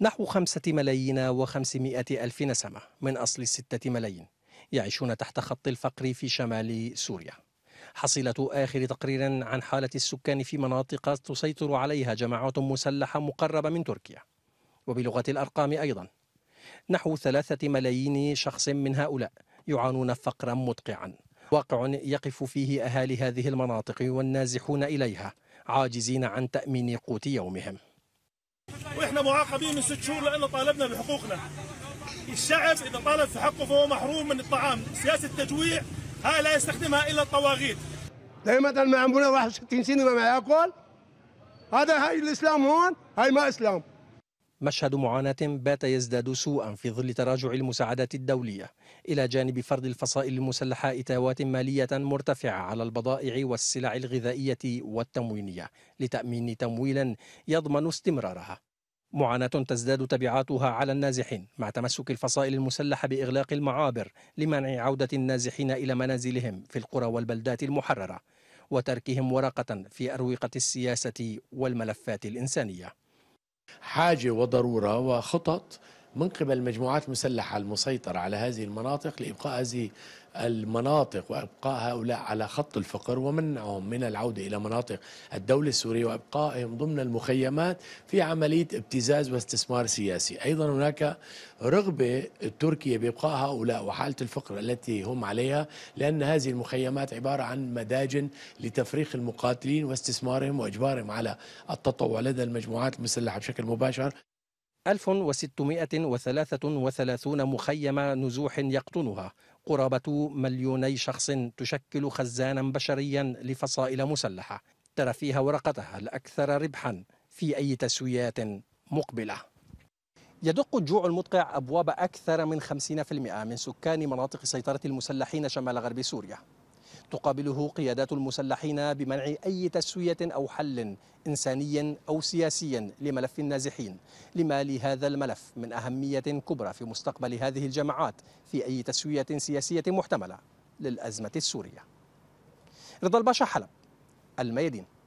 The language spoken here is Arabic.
نحو خمسة ملايين وخمسمائة ألف نسمة من أصل ستة ملايين يعيشون تحت خط الفقر في شمال سوريا حصيلة آخر تقرير عن حالة السكان في مناطق تسيطر عليها جماعات مسلحة مقربة من تركيا وبلغة الأرقام أيضا نحو ثلاثة ملايين شخص من هؤلاء يعانون فقرا مدقعا واقع يقف فيه أهالي هذه المناطق والنازحون إليها عاجزين عن تأمين قوت يومهم واحنا معاقبين من ست شهور لانه طالبنا بحقوقنا. الشعب اذا طالب في حقه فهو محروم من الطعام، سياسه التجويع هاي لا يستخدمها الا الطواغيت. زي يعني مثلا ما عمرنا 61 سنه ما ياكل هذا هاي الاسلام هون هاي ما اسلام. مشهد معاناة بات يزداد سوءا في ظل تراجع المساعدات الدولية إلى جانب فرض الفصائل المسلحة إتاوات مالية مرتفعة على البضائع والسلع الغذائية والتموينية لتأمين تمويلا يضمن استمرارها معاناة تزداد تبعاتها على النازحين مع تمسك الفصائل المسلحة بإغلاق المعابر لمنع عودة النازحين إلى منازلهم في القرى والبلدات المحررة وتركهم ورقة في أروقة السياسة والملفات الإنسانية حاجة وضرورة وخطط من قبل المجموعات المسلحة المسيطرة على هذه المناطق لإبقاء هذه المناطق وإبقاء هؤلاء على خط الفقر ومنعهم من العودة إلى مناطق الدولة السورية وإبقائهم ضمن المخيمات في عملية ابتزاز واستثمار سياسي أيضا هناك رغبة تركيا بإبقاء هؤلاء وحالة الفقر التي هم عليها لأن هذه المخيمات عبارة عن مداجن لتفريخ المقاتلين واستثمارهم وإجبارهم على التطوع لدى المجموعات المسلحة بشكل مباشر 1633 مخيم نزوح يقطنها قرابة مليوني شخص تشكل خزانا بشريا لفصائل مسلحة ترى فيها ورقتها الأكثر ربحا في أي تسويات مقبلة يدق الجوع المدقع أبواب أكثر من 50% من سكان مناطق سيطرة المسلحين شمال غرب سوريا تقابله قيادات المسلحين بمنع أي تسوية أو حل إنساني أو سياسي لملف النازحين لما لهذا الملف من أهمية كبرى في مستقبل هذه الجماعات في أي تسوية سياسية محتملة للأزمة السورية رضا الباشا حلب الميادين